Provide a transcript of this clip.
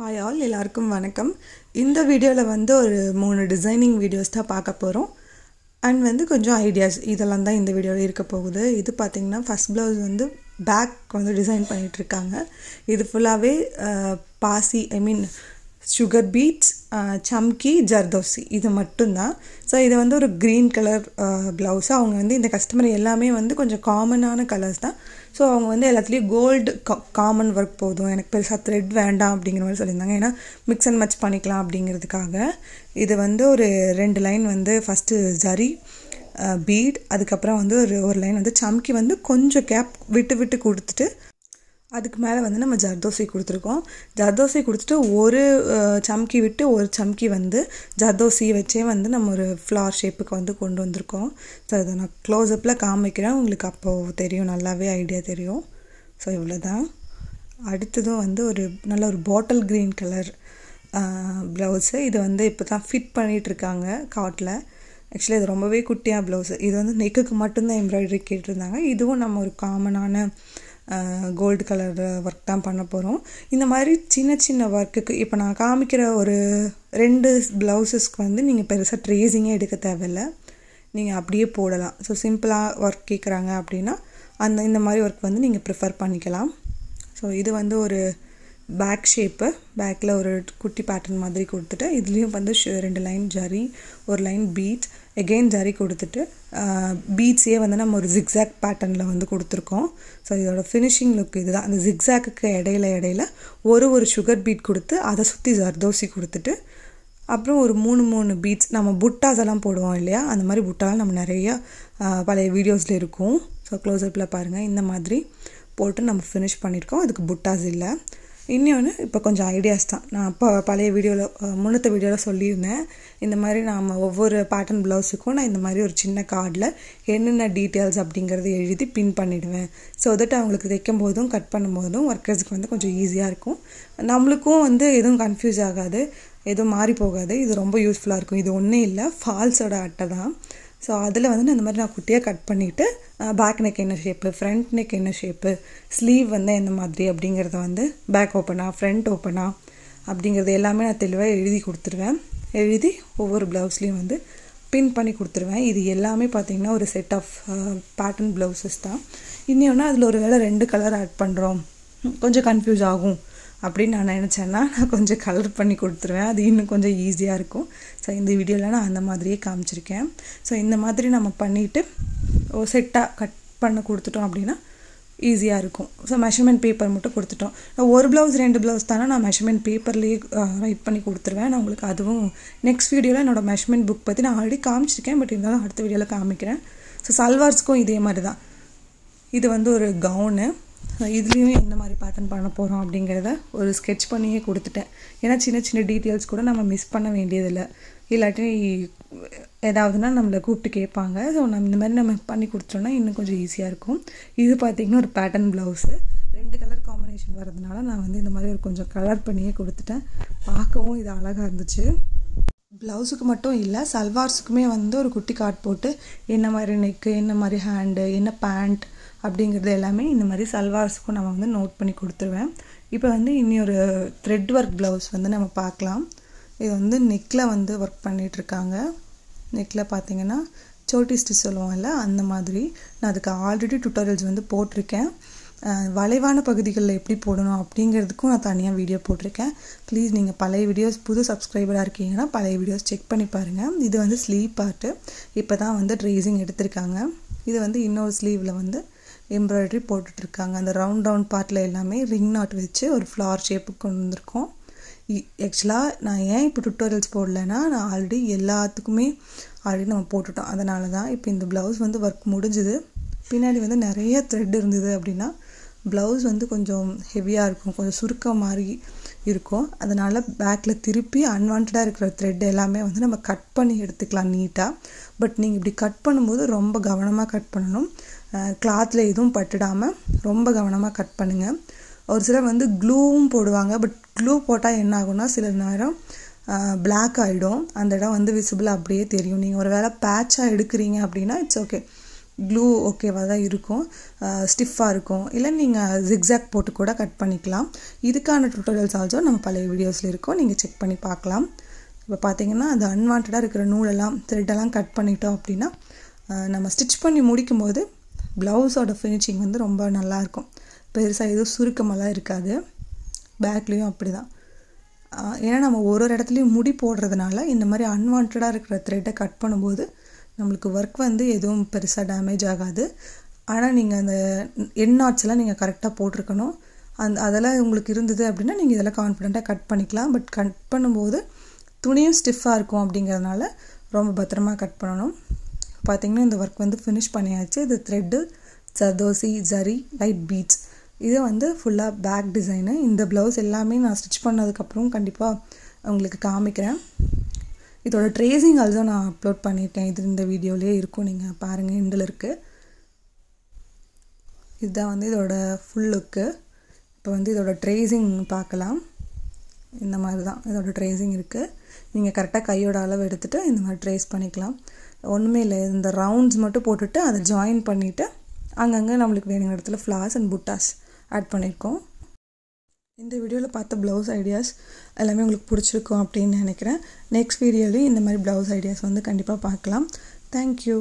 hi all எல்லாருக்கும் வணக்கம் இந்த வீடியோவில் வந்து ஒரு மூணு டிசைனிங் வீடியோஸ் தான் பார்க்க போகிறோம் அண்ட் வந்து கொஞ்சம் ஐடியாஸ் இதெல்லாம் தான் இந்த வீடியோவில் இருக்க போகுது இது பார்த்திங்கன்னா ஃபஸ்ட் ப்ளவுஸ் வந்து பேக் வந்து டிசைன் பண்ணிகிட்ருக்காங்க இது ஃபுல்லாகவே பாசி I mean sugar beads chamki zardozi இது மட்டும்தான் ஸோ இது வந்து ஒரு க்ரீன் கலர் ப்ளவுஸ் அவங்க வந்து இந்த கஸ்டமர் எல்லாமே வந்து கொஞ்சம் காமனான கலர்ஸ் தான் ஸோ அவங்க வந்து எல்லாத்துலேயும் கோல்டு காமன் ஒர்க் போதும் எனக்கு பெருசாக த்ரெட் வேண்டாம் அப்படிங்கிற மாதிரி சொல்லியிருந்தாங்க ஏன்னா மிக்ஸ் அண்ட் மச் பண்ணிக்கலாம் அப்படிங்கிறதுக்காக இது வந்து ஒரு ரெண்டு லைன் வந்து ஃபஸ்ட்டு ஜரி பீட் அதுக்கப்புறம் வந்து ஒரு ஒரு லைன் வந்து சம்கி வந்து கொஞ்சம் கேப் விட்டு விட்டு கொடுத்துட்டு அதுக்கு மேலே வந்து நம்ம ஜர்தோசை கொடுத்துருக்கோம் ஜர்தோசை கொடுத்துட்டு ஒரு சம்கி விட்டு ஒரு சம்கி வந்து ஜர்தோசியை வச்சே வந்து நம்ம ஒரு ஃப்ளார் ஷேப்புக்கு வந்து கொண்டு வந்திருக்கோம் ஸோ அதை நான் க்ளோஸ்அப்பில் காமிக்கிறேன் உங்களுக்கு அப்போது தெரியும் நல்லாவே ஐடியா தெரியும் ஸோ இவ்வளோ தான் அடுத்ததும் வந்து ஒரு நல்ல ஒரு பாட்டில் க்ரீன் கலர் ப்ளவுஸு இது வந்து இப்போ தான் ஃபிட் பண்ணிகிட்ருக்காங்க காட்டில் ஆக்சுவலி இது ரொம்பவே குட்டியாக ப்ளவுஸு இது வந்து நெக்குக்கு மட்டும்தான் எம்ப்ராய்டரி கேட்டிருந்தாங்க இதுவும் நம்ம ஒரு காமனான கோல்டு கலர் ஒர்க் தான் பண்ண போகிறோம் இந்த மாதிரி சின்ன சின்ன ஒர்க்குக்கு இப்போ நான் காமிக்கிற ஒரு ரெண்டு ப்ளவுஸஸ்க்கு வந்து நீங்கள் பெருசாக ட்ரேசிங்கே எடுக்க தேவையில்லை நீங்கள் அப்படியே போடலாம் ஸோ சிம்பிளாக ஒர்க் கேட்குறாங்க அப்படின்னா அந்த இந்த மாதிரி ஒர்க் வந்து நீங்கள் ப்ரிஃபர் பண்ணிக்கலாம் ஸோ இது வந்து ஒரு பேக் ஷேப்பு பேக்கில் ஒரு குட்டி பேட்டர்ன் மாதிரி கொடுத்துட்டு இதுலேயும் வந்து ரெண்டு லைன் ஜரி ஒரு லைன் பீட் எகெயின் ஜரி கொடுத்துட்டு பீட்ஸே வந்து நம்ம ஒரு ஜிக்ஸாக் பேட்டர்னில் வந்து கொடுத்துருக்கோம் ஸோ இதோட ஃபினிஷிங் லுக் இதுதான் அந்த ஜிக்ஸாக்கு இடையில இடையில ஒரு ஒரு சுகர் பீட் கொடுத்து அதை சுற்றி ஜர்தோசி கொடுத்துட்டு அப்புறம் ஒரு மூணு மூணு பீட்ஸ் நம்ம புட்டாஸ் எல்லாம் போடுவோம் இல்லையா அந்த மாதிரி புட்டாலாம் நம்ம நிறைய பழைய வீடியோஸில் இருக்கும் ஸோ அப்பில் பாருங்கள் இந்த மாதிரி போட்டு நம்ம ஃபினிஷ் பண்ணியிருக்கோம் அதுக்கு புட்டாஸ் இல்லை இன்னொன்று இப்போ கொஞ்சம் ஐடியாஸ் தான் நான் இப்போ பழைய வீடியோவில் முன்னத்த வீடியோவில் சொல்லியிருந்தேன் இந்த மாதிரி நாம் ஒவ்வொரு பேட்டர்ன் ப்ளவுஸுக்கும் நான் இந்த மாதிரி ஒரு சின்ன கார்டில் என்னென்ன டீட்டெயில்ஸ் அப்படிங்கிறத எழுதி பின் பண்ணிவிடுவேன் ஸோ தட் அவங்களுக்கு தைக்கும் போதும் கட் பண்ணும் போதும் ஒர்க்கர்ஸுக்கு வந்து கொஞ்சம் ஈஸியாக இருக்கும் நம்மளுக்கும் வந்து எதுவும் கன்ஃபியூஸ் ஆகாது எதுவும் மாறி போகாது இது ரொம்ப யூஸ்ஃபுல்லாக இருக்கும் இது ஒன்றும் இல்லை ஃபால்ஸோட அட்டை தான் ஸோ அதில் வந்து நான் இந்த மாதிரி நான் குட்டியாக கட் பண்ணிவிட்டு பேக் நெக் என்ன ஷேப்பு ஃப்ரண்ட் நெக் என்ன ஷேப்பு ஸ்லீவ் வந்து எந்த மாதிரி அப்படிங்கிறத வந்து பேக் ஓப்பனா ஃப்ரண்ட் ஓப்பனாக அப்படிங்கிறது எல்லாமே நான் தெளிவாக எழுதி கொடுத்துருவேன் எழுதி ஒவ்வொரு ப்ளவுஸ்லேயும் வந்து பின் பண்ணி கொடுத்துருவேன் இது எல்லாமே பார்த்திங்கன்னா ஒரு செட் ஆஃப் பேட்டர்ன் ப்ளவுசஸ் தான் இன்னொன்று அதில் ஒரு வேளை ரெண்டு கலர் ஆட் பண்ணுறோம் கொஞ்சம் கன்ஃபியூஸ் ஆகும் அப்படின்னு நான் நினச்சேன்னா நான் கொஞ்சம் கலர் பண்ணி கொடுத்துருவேன் அது இன்னும் கொஞ்சம் ஈஸியாக இருக்கும் ஸோ இந்த வீடியோவில் நான் அந்த மாதிரியே காமிச்சிருக்கேன் ஸோ இந்த மாதிரி நம்ம பண்ணிவிட்டு ஓ செட்டாக கட் பண்ண கொடுத்துட்டோம் அப்படின்னா ஈஸியாக இருக்கும் ஸோ மெஷர்மெண்ட் பேப்பர் மட்டும் கொடுத்துட்டோம் ஒரு ப்ளவுஸ் ரெண்டு ப்ளவுஸ் தானே நான் மெஷர்மெண்ட் பேப்பர்லேயே ரைட் பண்ணி கொடுத்துருவேன் நான் உங்களுக்கு அதுவும் நெக்ஸ்ட் வீடியோவில் என்னோடய மெஷர்மெண்ட் புக் பற்றி நான் ஆல்ரெடி காமிச்சிருக்கேன் பட் இருந்தாலும் அடுத்த வீடியோவில் காமிக்கிறேன் ஸோ சல்வார்ஸ்க்கும் இதே மாதிரி தான் இது வந்து ஒரு கவுனு இதுலேயும் என்ன மாதிரி பேட்டர்ன் பண்ண போகிறோம் அப்படிங்கிறத ஒரு ஸ்கெட்ச் பண்ணியே கொடுத்துட்டேன் ஏன்னா சின்ன சின்ன டீட்டெயில்ஸ் கூட நம்ம மிஸ் பண்ண வேண்டியதில்லை இல்லாட்டி ஏதாவதுனா நம்மளை கூப்பிட்டு கேட்பாங்க ஸோ நம்ம இந்த மாதிரி நம்ம பண்ணி கொடுத்தோன்னா இன்னும் கொஞ்சம் ஈஸியாக இருக்கும் இது பார்த்திங்கன்னா ஒரு பேட்டர்ன் ப்ளவுஸு ரெண்டு கலர் காம்பினேஷன் வரதுனால நான் வந்து இந்த மாதிரி ஒரு கொஞ்சம் கலர் பண்ணியே கொடுத்துட்டேன் பார்க்கவும் இது அழகாக இருந்துச்சு ப்ளவுஸுக்கு மட்டும் இல்லை சல்வார்ஸுக்குமே வந்து ஒரு குட்டி கார்ட் போட்டு என்ன மாதிரி நெக்கு என்ன மாதிரி ஹேண்டு என்ன பேண்ட் அப்படிங்கிறது எல்லாமே இந்த மாதிரி சல்வார்ஸுக்கும் நம்ம வந்து நோட் பண்ணி கொடுத்துருவேன் இப்போ வந்து இனி ஒரு த்ரெட் ஒர்க் ப்ளவுஸ் வந்து நம்ம பார்க்கலாம் இது வந்து நெக்கில் வந்து ஒர்க் பண்ணிகிட்ருக்காங்க நெக்கில் பார்த்தீங்கன்னா சோட்டி ஸ்டிச் சொல்லுவோம்ல அந்த மாதிரி நான் அதுக்கு ஆல்ரெடி டுட்டோரியல்ஸ் வந்து போட்டிருக்கேன் வளைவான பகுதிகளில் எப்படி போடணும் அப்படிங்கிறதுக்கும் நான் தனியாக வீடியோ போட்டிருக்கேன் ப்ளீஸ் நீங்கள் பழைய வீடியோஸ் புது சப்ஸ்கிரைபராக இருக்கீங்கன்னா பழைய வீடியோஸ் செக் பண்ணி பாருங்கள் இது வந்து ஸ்லீவ் பார்ட்டு இப்போ தான் வந்து ட்ரேசிங் எடுத்திருக்காங்க இது வந்து இன்னொரு ஸ்லீவில் வந்து எம்ப்ராய்டரி போட்டுட்ருக்காங்க அந்த ரவுண்ட் ரவுண்ட் பார்ட்டில் எல்லாமே ரிங் நாட் வச்சு ஒரு ஃப்ளார் ஷேப்புக்கு கொண்டு வந்திருக்கோம் ஆக்சுவலாக நான் ஏன் இப்போ டுட்டோரியல்ஸ் போடலைன்னா நான் ஆல்ரெடி எல்லாத்துக்குமே ஆல்ரெடி நம்ம போட்டுட்டோம் அதனால தான் இப்போ இந்த ப்ளவுஸ் வந்து ஒர்க் முடிஞ்சுது பின்னாடி வந்து நிறைய த்ரெட் இருந்தது அப்படின்னா ப்ளவுஸ் வந்து கொஞ்சம் ஹெவியாக இருக்கும் கொஞ்சம் சுருக்கம் மாதிரி இருக்கும் அதனால் பேக்கில் திருப்பி அன்வான்டாக இருக்கிற த்ரெட் எல்லாமே வந்து நம்ம கட் பண்ணி எடுத்துக்கலாம் நீட்டாக பட் நீங்கள் இப்படி கட் பண்ணும்போது ரொம்ப கவனமாக கட் பண்ணணும் கிளாத்தில் எதுவும் பட்டுடாமல் ரொம்ப கவனமாக கட் பண்ணுங்கள் ஒரு சிலர் வந்து க்ளூவும் போடுவாங்க பட் க்ளூ போட்டால் என்ன ஆகும்னா சில நேரம் பிளாக் ஆகிடும் அந்த இடம் வந்து விசிபிள் அப்படியே தெரியும் நீங்கள் ஒரு வேளை பேட்சாக எடுக்கிறீங்க அப்படின்னா இட்ஸ் ஓகே க்ளூ ஓகேவாக தான் இருக்கும் ஸ்டிஃபாக இருக்கும் இல்லை நீங்கள் ஜிக்ஸாக் போட்டு கூட கட் பண்ணிக்கலாம் இதுக்கான டுட்டோரியல்ஸ் ஆல்சோ நம்ம பழைய வீடியோஸில் இருக்கும் நீங்கள் செக் பண்ணி பார்க்கலாம் இப்போ பார்த்தீங்கன்னா அது அன்வான்டாக இருக்கிற நூலெல்லாம் த்ரெட்டெல்லாம் கட் பண்ணிட்டோம் அப்படின்னா நம்ம ஸ்டிச் பண்ணி முடிக்கும்போது ப்ளவுஸோட ஃபினிஷிங் வந்து ரொம்ப நல்லாயிருக்கும் பெருசாக எதுவும் சுருக்கமெல்லாம் இருக்காது பேக்லேயும் அப்படி தான் ஏன்னா நம்ம ஒரு ஒரு இடத்துலையும் முடி போடுறதுனால இந்த மாதிரி அன்வான்டாக இருக்கிற த்ரெட்டை கட் பண்ணும்போது நம்மளுக்கு ஒர்க் வந்து எதுவும் பெருசாக டேமேஜ் ஆகாது ஆனால் நீங்கள் அந்த எண் எல்லாம் நீங்கள் கரெக்டாக போட்டிருக்கணும் அந்த அதெல்லாம் உங்களுக்கு இருந்தது அப்படின்னா நீங்கள் இதெல்லாம் கான்ஃபிடெண்ட்டாக கட் பண்ணிக்கலாம் பட் கட் பண்ணும்போது துணியும் ஸ்டிஃபாக இருக்கும் அப்படிங்கிறதுனால ரொம்ப பத்திரமாக கட் பண்ணணும் பார்த்திங்கன்னா இந்த ஒர்க் வந்து ஃபினிஷ் பண்ணியாச்சு இது thread zardozi zari light beads இது வந்து ஃபுல்லாக பேக் டிசைனு இந்த ப்ளவுஸ் எல்லாமே நான் ஸ்டிச் பண்ணதுக்கப்புறம் கண்டிப்பாக உங்களுக்கு காமிக்கிறேன் இதோட ட்ரேசிங் ஆல்சோ நான் அப்லோட் பண்ணிட்டேன் இது இந்த வீடியோலேயே இருக்கும் நீங்கள் பாருங்கள் இண்டில் இருக்குது இதுதான் வந்து இதோட ஃபுல் லுக்கு இப்போ வந்து இதோட ட்ரேசிங் பார்க்கலாம் இந்த மாதிரி தான் இதோட ட்ரேசிங் இருக்குது நீங்கள் கரெக்டாக கையோட அளவு எடுத்துகிட்டு இந்த மாதிரி ட்ரேஸ் பண்ணிக்கலாம் ஒன்றுமே இல்லை இந்த ரவுண்ட்ஸ் மட்டும் போட்டுட்டு அதை ஜாயின் பண்ணிவிட்டு அங்கங்கே நம்மளுக்கு வேணுங்கிற இடத்துல ஃப்ளார்ஸ் அண்ட் புட்டாஸ் ஆட் பண்ணியிருக்கோம் இந்த வீடியோவில் பார்த்த ப்ளவுஸ் ஐடியாஸ் எல்லாமே உங்களுக்கு பிடிச்சிருக்கும் அப்படின்னு நினைக்கிறேன் நெக்ஸ்ட் வீடியோலையும் இந்த மாதிரி ப்ளவுஸ் ஐடியாஸ் வந்து கண்டிப்பாக பார்க்கலாம் தேங்க்யூ